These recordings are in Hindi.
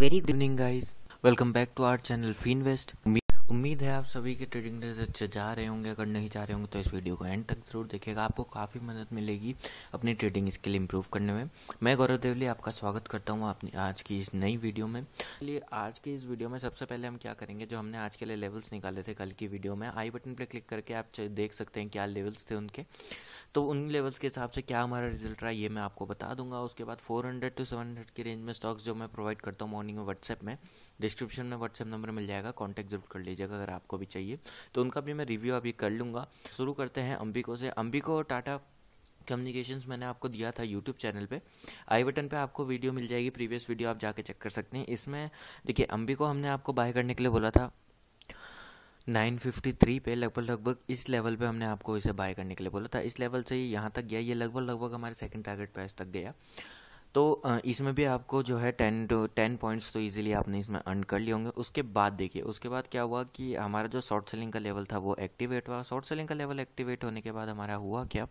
Very good evening guys. Welcome back to our channel FinVest. उम्मीद है आप सभी के ट्रेडिंग डेज अच्छे जा रहे होंगे अगर नहीं जा रहे होंगे तो इस वीडियो को एंड तक ज़रूर देखिएगा आपको काफ़ी मदद मिलेगी अपनी ट्रेडिंग स्किल इंप्रूव करने में मैं गौरव देवली आपका स्वागत करता हूँ अपनी आज की इस नई वीडियो में चलिए आज की इस वीडियो में सबसे पहले हम क्या करेंगे जो हमने आज के लिए लेवल्स निकाले थे कल की वीडियो में आई बटन पर क्लिक करके आप देख सकते हैं क्या लेवल्स थे उनके तो उन लेवल्स के हिसाब से क्या हमारा रिजल्ट रहा ये मैं आपको बता दूंगा उसके बाद 400 टू हंड्रेड की रेंज में स्टॉक्स जो मैं प्रोवाइड करता हूँ मॉर्निंग में व्हाट्सएप में डिस्क्रिप्शन में व्हाट्सएप नंबर मिल जाएगा कॉन्टैक्ट जरूर कर लीजिए लीजिएगा अगर आपको भी चाहिए तो उनका भी मैं रिव्यू अभी कर लूँगा शुरू करते हैं अम्बिको से अम्बिको और टाटा कम्युनिकेशंस मैंने आपको दिया था यूट्यूब चैनल पे आई बटन पे आपको वीडियो मिल जाएगी प्रीवियस वीडियो आप जाके चेक कर सकते हैं इसमें देखिए अम्बी को हमने आपको बाय करने के लिए बोला था 953 पे लगभग लगभग इस लेवल पे हमने आपको इसे बाय करने के लिए बोला था इस लेवल से ही यहाँ तक गया ये लगभग लगभग हमारे सेकंड टारगेट प्राइस तक गया तो इसमें भी आपको जो है टेन टू टेन पॉइंट्स तो इजीली आपने इसमें अर्न कर लिए होंगे उसके बाद देखिए उसके बाद क्या हुआ कि हमारा जो शॉर्ट सेलिंग का लेवल था वो एक्टिवेट हुआ शॉर्ट सेलिंग का लेवल एक्टिवेट होने के बाद हमारा हुआ क्या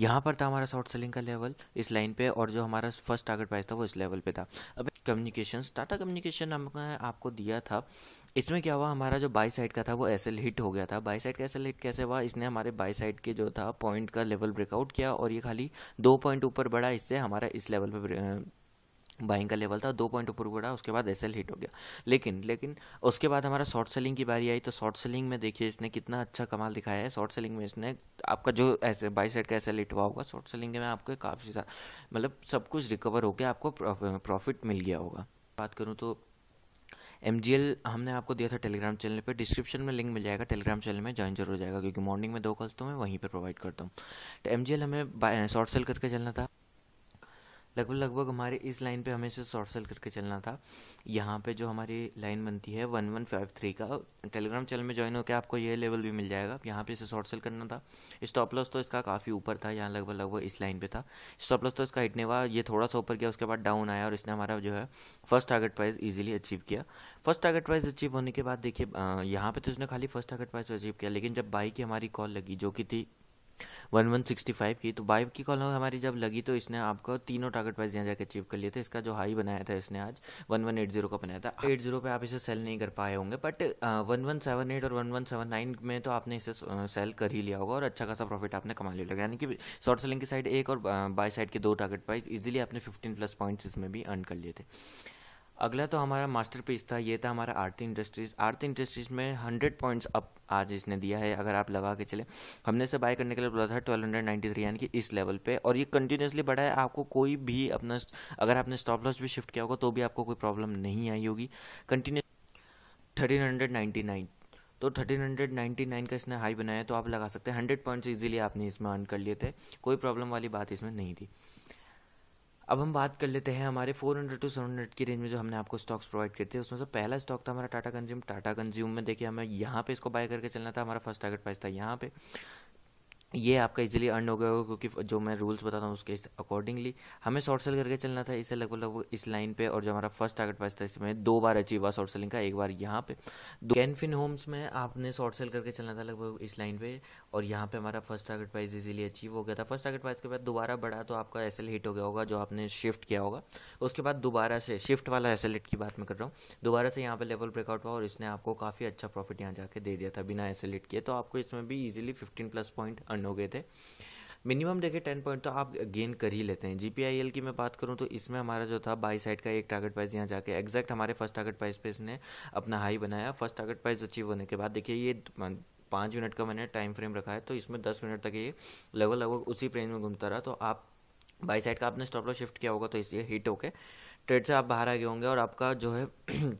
यहाँ पर था हमारा शॉर्ट सेलिंग का लेवल इस लाइन पे और जो हमारा फर्स्ट टारगेट प्राइस था वो इस लेवल पे था अब कम्युनिकेशन टाटा कम्युनिकेशन हमने आपको दिया था इसमें क्या हुआ हमारा जो बाई साइड का था वो एस हिट हो गया था बाई साइड का एस हिट कैसे हुआ इसने हमारे बाई साइड के जो था पॉइंट का लेवल ब्रेकआउट किया और ये खाली दो पॉइंट ऊपर बढ़ा इससे हमारा इस लेवल पर बाइंग का लेवल था दो पॉइंट ऊपर बढ़ा उसके बाद एस हिट हो गया लेकिन लेकिन उसके बाद हमारा शॉर्ट सेलिंग की बारी आई तो शॉर्ट सेलिंग में देखिए इसने कितना अच्छा कमाल दिखाया है शॉर्ट सेलिंग में इसने आपका जो ऐसे बाई साइड का एस हिट हुआ होगा शॉर्ट सेलिंग में आपको काफ़ी मतलब सब कुछ रिकवर होकर आपको प्रॉफिट मिल गया होगा बात करूँ तो एम हमने आपको दिया था टेलीग्राम चैनल पे डिस्क्रिप्शन में लिंक मिल जाएगा टेलीग्राम चैनल में ज्वाइन जरूर हो जाएगा क्योंकि मॉर्निंग में दो कॉल्स तो मैं वहीं पे प्रोवाइड करता हूँ तो एम हमें शॉर्ट सेल करके चलना था लगभग लगभग हमारे इस लाइन पे हमें इसे शॉर्ट सेल करके चलना था यहाँ पे जो हमारी लाइन बनती है वन वन फाइव थ्री का टेलीग्राम चैनल में ज्वाइन होकर आपको ये लेवल भी मिल जाएगा यहाँ पे इसे शॉर्ट सेल करना था स्टॉप लॉस तो इसका काफ़ी ऊपर था यहाँ लगभग लगभग इस लाइन पे था स्टॉप लॉस तो इसका हिटने हुआ ये थोड़ा सा ऊपर गया उसके बाद डाउन आया और इसने हमारा जो है first target price easily achieve किया फर्स्ट टारगेट प्राइस अचीव होने के बाद देखिए यहाँ पे तो इसने खाली फर्स्ट टारगेट प्राइस अचीव किया लेकिन जब बाई की हमारी कॉल लगी जो कि थी वन वन सिक्सटी फाइव की तो बाइव की कॉलम हमारी जब लगी तो इसने आपको तीनों टारगेट प्राइस यहाँ जाकर अचीव कर लिए थे इसका जो हाई बनाया था इसने आज वन वन एट जीरो का बनाया था एट जीरो पर आप इसे सेल नहीं कर पाए होंगे but one one seven eight और वन वन सेवन नाइन में तो आपने इसे सेल कर ही लिया होगा और अच्छा खासा प्रॉफिट आपने कमा लिया होगा यानी कि शॉर्ट सेलिंग की साइड एक और बाय साइड के दो टारगेट प्राइस इजिली आपने फिफ्टीन प्लस पॉइंट्स इसमें भी अर्न कर लिए थे अगला तो हमारा मास्टर था ये था हमारा आरती इंडस्ट्रीज़ आरती इंडस्ट्रीज़ में हंड्रेड पॉइंट्स अप आज इसने दिया है अगर आप लगा के चले हमने इसे बाय करने के लिए बोला था ट्वेल्व हंड्रेड नाइन्टी थ्री यानी कि इस लेवल पे और ये कंटिन्यूसली बढ़ा है आपको कोई भी अपना अगर आपने स्टॉप लॉस भी शिफ्ट किया होगा तो भी आपको कोई प्रॉब्लम नहीं आई होगी continue thirteen hundred ninety nine तो थर्टीन हंड्रेड नाइन्टी नाइन का इसने हाई बनाया तो आप लगा सकते हैं हंड्रेड पॉइंट्स ईजिली आपने इसमें अर्न कर लिए थे कोई प्रॉब्लम वाली बात इसमें नहीं थी अब हम बात कर लेते हैं हमारे 400 टू 700 की रेंज में जो हमने आपको स्टॉक्स प्रोवाइड किए थे उसमें से पहला स्टॉक था हमारा टाटा कंज्यूम टाटा कंज्यूम में देखिए हमें यहाँ पे इसको बाय करके चलना था हमारा फर्स्ट टारगेट प्राइस था यहाँ पे ये आपका इजीली अर्न हो गया होगा क्योंकि जो मैं रूल्स बताता हूँ उसके अकॉर्डिंगली हमें शॉर्ट सेल करके चलना था इसे लगभग लगभग इस लाइन पे और जो हमारा फर्स्ट टारगेट पास था इसमें दो बार अचीव हुआ शॉर्ट सेलिंग का एक बार यहाँ पे कैनफिन होम्स में आपने शॉर्ट सेल करके चलना था लगभग इस लाइन पे और यहाँ पे हमारा first target price easily achieve हो गया था फर्स्ट टारगेट प्राइस के बाद दोबारा बढ़ा तो आपका एस हिट हो गया होगा जो आपने शिफ्ट किया होगा उसके बाद दोबारा से शिफ्ट वाला एस हिट की बात मैं कर रहा हूँ दोबारा से यहाँ पर लेवल ब्रेकआउट हुआ और इसने आपको काफ़ी अच्छा प्रॉफिट यहाँ जाके दे दिया था बिना एस हिट किए तो आपको इसमें भी easily fifteen plus point earn हो गए थे मिनिमम देखिए टेन पॉइंट तो आप गेन कर ही लेते हैं जीपीआईएल की मैं बात करूं तो इसमें हमारा जो था बाई साइड का एक टारगेट प्राइस यहाँ जाके एग्जैक्ट हमारे फर्स्ट टारगेट प्राइस पे इसने अपना हाई बनाया फर्स्ट टारगेट प्राइस अचीव होने के बाद देखिए ये पाँच मिनट का मैंने टाइम फ्रेम रखा है तो इसमें दस मिनट तक ये लगभग लगभग उसी रेंज में घूमता रहा तो आप बाई साइड का आपने स्टॉप लॉस शिफ्ट किया होगा तो इसलिए हिट होके ट्रेड से आप बाहर आ गए होंगे और आपका जो है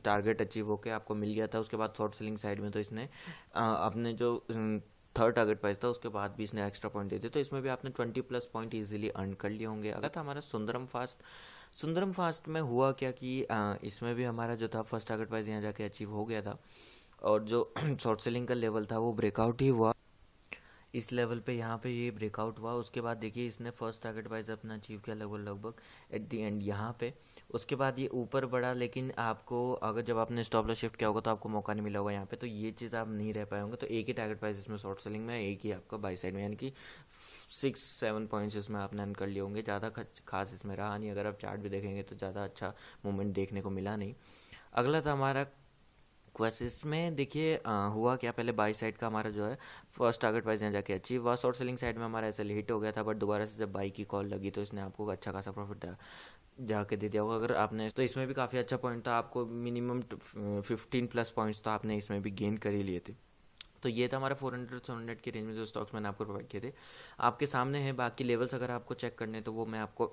टारगेट अचीव होके आपको मिल गया था उसके बाद शॉर्ट सेलिंग साइड में तो इसने अपने जो थर्ड टारगेट प्राइस था उसके बाद भी इसने एक्स्ट्रा पॉइंट दे दिया तो इसमें भी आपने twenty plus point easily earn कर लिए होंगे अगर था हमारा सुंदरम फास्ट सुंदरम फास्ट में हुआ क्या कि इसमें भी हमारा जो था फर्स्ट टारगेट प्राइस यहाँ जाके अचीव हो गया था और जो शॉर्ट सेलिंग का लेवल था वो ब्रेकआउट ही हुआ इस लेवल पे यहाँ पे ये ब्रेकआउट हुआ उसके बाद देखिए इसने फर्स्ट टारगेट वाइज अपना अचीव किया लगभग लगभग एट द एंड यहाँ पे उसके बाद ये ऊपर बढ़ा लेकिन आपको अगर जब आपने स्टॉप लॉस शिफ्ट किया होगा तो आपको मौका नहीं मिला होगा यहाँ पे तो ये चीज़ आप नहीं रह पाए होंगे तो एक ही टारगेट प्राइस इसमें शॉर्ट सेलिंग में एक ही आपका बाई साइड में यानी कि सिक्स सेवन पॉइंट्स इसमें आपने अर्न कर लिए होंगे ज़्यादा खास इसमें रहा नहीं अगर आप चार्ट भी देखेंगे तो ज़्यादा अच्छा मूवमेंट देखने को मिला नहीं अगला था हमारा क्वेश्चन में देखिए हुआ क्या पहले बाई साइड का हमारा जो है फर्स्ट टारगेट प्राइस यहाँ जाके अचीव हुआ शॉर्ट सेलिंग साइड में हमारा ऐसे हिट हो गया था बट दोबारा से जब बाई की कॉल लगी तो इसने आपको अच्छा खासा प्रॉफिट जाके दे दिया होगा अगर आपने तो इसमें भी काफ़ी अच्छा पॉइंट था आपको मिनिमम फिफ्टीन प्लस पॉइंट्स तो आपने इसमें भी गेन कर ही लिए थे तो ये था हमारा 400 हंड्रेड के रेंज में जो स्टॉक्स मैंने आपको प्रोवाइड किए थे आपके सामने है बाकी लेवल्स अगर आपको चेक करने तो वो मैं आपको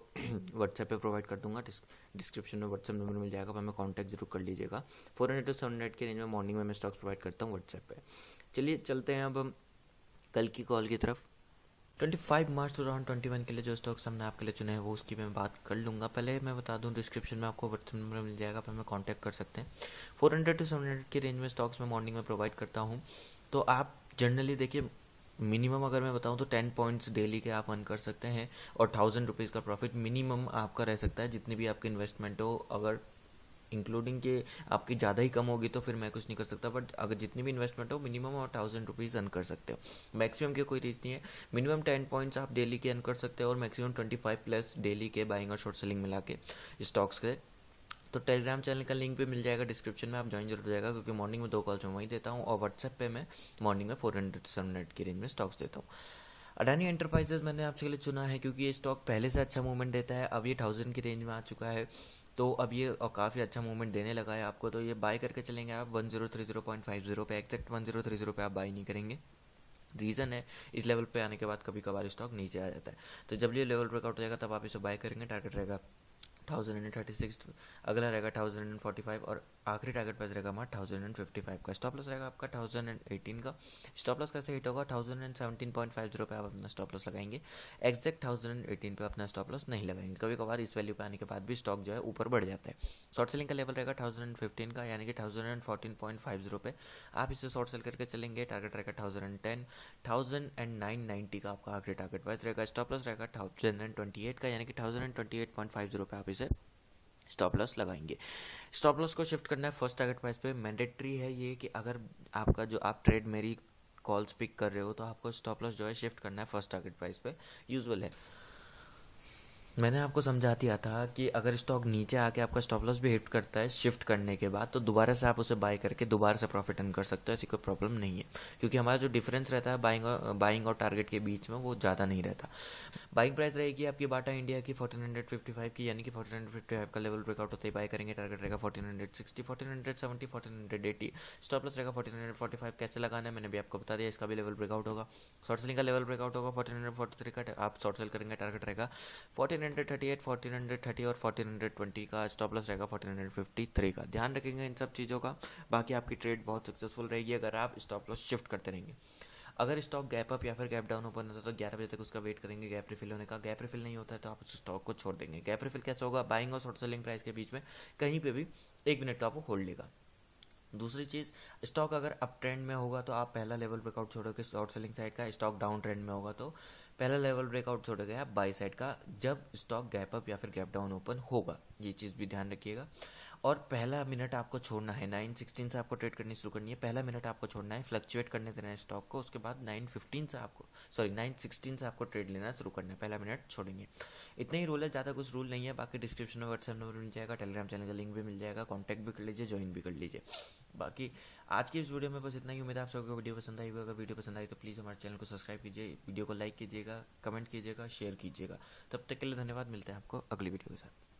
व्हाट्सएप पे प्रोवाइड कर दूंगा डिस्क्रिप्शन में व्हाट्सएप नंबर मिल जाएगा हमें कॉन्टैक्ट जरूर कर लीजिएगा four hundred to seven hundred के रेंज में मॉर्निंग में मैं स्टॉक्स प्रोवाइड करता हूँ व्हाट्सएप पर चलिए चलते हैं अब हम कल की कॉल की तरफ 25 March two thousand twenty one के लिए जो स्टॉक्स हमने आपके लिए चुने हैं वो उसकी मैं बात कर लूँगा पहले मैं बता दूँ डिस्क्रिप्शन में आपको व्हाट्सएप नंबर मिल जाएगा पर हमें कॉन्टैक्ट कर सकते हैं 400 टू हंड्रेड के रेंज में स्टॉक्स मैं मॉर्निंग में प्रोवाइड करता हूँ तो आप जनरली देखिए मिनिमम अगर मैं बताऊं तो टेन पॉइंट्स डेली के आप अर्न कर सकते हैं और थाउजेंड रुपीज़ का प्रॉफिट मिनिमम आपका रह सकता है जितनी भी आपकी इन्वेस्टमेंट हो अगर इंक्लूडिंग के आपकी ज़्यादा ही कम होगी तो फिर मैं कुछ नहीं कर सकता बट अगर जितनी भी इन्वेस्टमेंट हो मिनिमम और थाउजेंड रुपीज़ अर्न कर सकते हो मैक्सिमम की कोई रीज नहीं है मिनिमम टेन पॉइंट्स आप डेली के अर्न कर सकते हो और maximum twenty five plus daily के बाइंग और शॉर्ट सेलिंग मिला के स्टॉक्स के तो टेलीग्राम चैनल का लिंक भी मिल जाएगा डिस्क्रिप्शन में आप ज्वाइन जरूर जाएगा क्योंकि मॉर्निंग में दो कॉल्स मैं वहीं देता हूँ और व्हाट्सएप पे मैं मॉर्निंग में फोर हंड्रेड सेवन हंड्रेड की रेंज में स्टॉक्स देता हूँ अडानी एंटरप्राइजेज मैंने आपके लिए चुना है क्योंकि ये स्टॉक पहले से अच्छा मूवमेंट देता है अब ये थाउजेंड की रेंज में आ चुका है तो अब ये और काफ़ी अच्छा मूवमेंट देने लगा है आपको तो ये बाय करके चलेंगे आप one zero three zero point five zero पे exact one zero three zero पे आप बाय नहीं करेंगे रीज़न है इस लेवल पे आने के बाद कभी कभार स्टॉक नीचे आ जाता है तो जब ये लेवल ब्रेकआउट हो जाएगा तब आप इसे बाय करेंगे टारगेट रहेगा थाउजेंड एंड थर्टी सिक्स अगला रहेगा थाउजेंड एंड फोर्टी फाइव और आखिरी टारगेट प्राइस रहेगा हमारा थाउजेंड एंड फिफ्टी फाइव का स्टॉप लॉस रहेगा आपका थाउजेंड एंड एटीन का स्टॉप लॉस कैसे हिट होगा thousand and seventeen point five zero पे आप अपना स्टॉप लॉस लगाएंगे एक्जैक्ट थाउजेंड एंड एटीन पर अपना स्टॉप लॉस नहीं लगाएंगे कभी कभार इस वैल्यू पर आने के बाद भी स्टॉक जो है ऊपर बढ़ जाता है शॉर्ट सेलिंग का लेवल रहेगा थाउजेंड एंड फिफ्टीन का यानी कि thousand and fourteen point five zero पे आप इसे शॉर्ट सेल करके चलेंगे टारगेट रहेगा thousand and ten thousand and nine ninety का आपका आखिरी टारगेट प्राइस रहेगा स्टॉप लॉस रहेगा थाउजेंड एंड ट्वेंटी एट का यानी कि thousand and twenty eight point five zero पे आप इसे से स्टॉप लॉस लगाएंगे स्टॉप लॉस को शिफ्ट करना है फर्स्ट टारगेट प्राइस पे मैंडेटरी है ये कि अगर आपका जो आप ट्रेड मेरी कॉल्स पिक कर रहे हो तो आपको स्टॉप लॉस जो है शिफ्ट करना है फर्स्ट टारगेट प्राइस पे यूजुअल है मैंने आपको समझा दिया था कि अगर स्टॉक नीचे आके आपका स्टॉप लॉस भी हिट करता है शिफ्ट करने के बाद तो दोबारा से आप उसे बाय करके दोबारा से प्रॉफिट अर्न कर सकते हो ऐसी कोई प्रॉब्लम नहीं है क्योंकि हमारा जो डिफरेंस रहता है बाइंग और बाइंग और टारगेट के बीच में वो ज़्यादा नहीं रहता बाइंग प्राइस रहेगी आपकी बाटा इंडिया की फोर्टीन हंड्रेड फिफ्टी फाइव की यानी कि फोर्टीन हंड्रेड फिफ्टी फाइव का लेवल ब्रेकआउट होते ही बाय करेंगे टारगेट रहेगा fourteen hundred sixty fourteen hundred seventy fourteen hundred eighty stop loss रहेगा फोर्टीन हंड्रेड फोर्टी फाइव कैसे लगाना है मैंने भी आपको बता दिया इसका भी लेवल ब्रेकआउट होगा शॉर्ट सेलिंग का लेवल ब्रेकआउट होगा फोर्टीन हंड्रेड फोर्टी थ्री का आप शॉर्ट सेल करेंगे टारगेट रहेगा फोर्टीन 1438, 1430 और 1420 का स्टॉप लॉस रहेगा 1453 का ध्यान रखेंगे इन सब चीज़ों का बाकी आपकी ट्रेड बहुत सक्सेसफुल रहेगी अगर आप स्टॉप लॉस शिफ्ट करते रहेंगे अगर स्टॉक गैप अप या फिर गैप डाउन ओपन होता है तो ग्यारह बजे तक उसका वेट करेंगे गैप रिफिल होने का गैप रिफिल नहीं होता है तो आप उस स्टॉक को छोड़ देंगे गैप रिफिल कैसे होगा बाइंग और शॉर्ट सेलिंग प्राइस के बीच में कहीं पर भी एक मिनट तो आपको होल्ड लेगा दूसरी चीज़ स्टॉक अगर अप ट्रेंड में होगा तो आप पहला लेवल ब्रेकआउट छोड़ोगे शॉर्ट सेलिंग साइड का स्टॉक डाउन ट्रेंड में होगा तो पहला लेवल ब्रेकआउट छोड़ गया बाई साइड का जब स्टॉक गैप अप या फिर गैप डाउन ओपन होगा ये चीज़ भी ध्यान रखिएगा और पहला मिनट आपको छोड़ना है नाइन सिक्सटीन से आपको ट्रेड करनी शुरू करनी है पहला मिनट आपको छोड़ना है फ्लक्चुएट करने देना है स्टॉक को उसके बाद नाइन फिफ्टीन से आपको सॉरी नाइन सिक्सटीन से आपको ट्रेड लेना शुरू करना है पहला मिनट छोड़ेंगे इतना ही रूल है ज़्यादा कुछ रूल नहीं है बाकी डिस्क्रिप्शन में व्हाट्सएप नंबर मिल जाएगा टेलीग्राम चैनल का लिंक भी मिल जाएगा कॉन्टैक्ट भी कर लीजिए ज्वाइन भी कर लीजिए बाकी आज की इस वीडियो में बस इतना ही उम्मीद है आप सबको वीडियो पसंद आई होगी अगर वीडियो पसंद आई तो प्लीज़ हमारे चैनल को सब्सक्राइब कीजिए वीडियो को लाइक कीजिएगा कमेंट कीजिएगा शेयर कीजिएगा तब तक के लिए धन्यवाद मिलते हैं आपको अगली वीडियो के साथ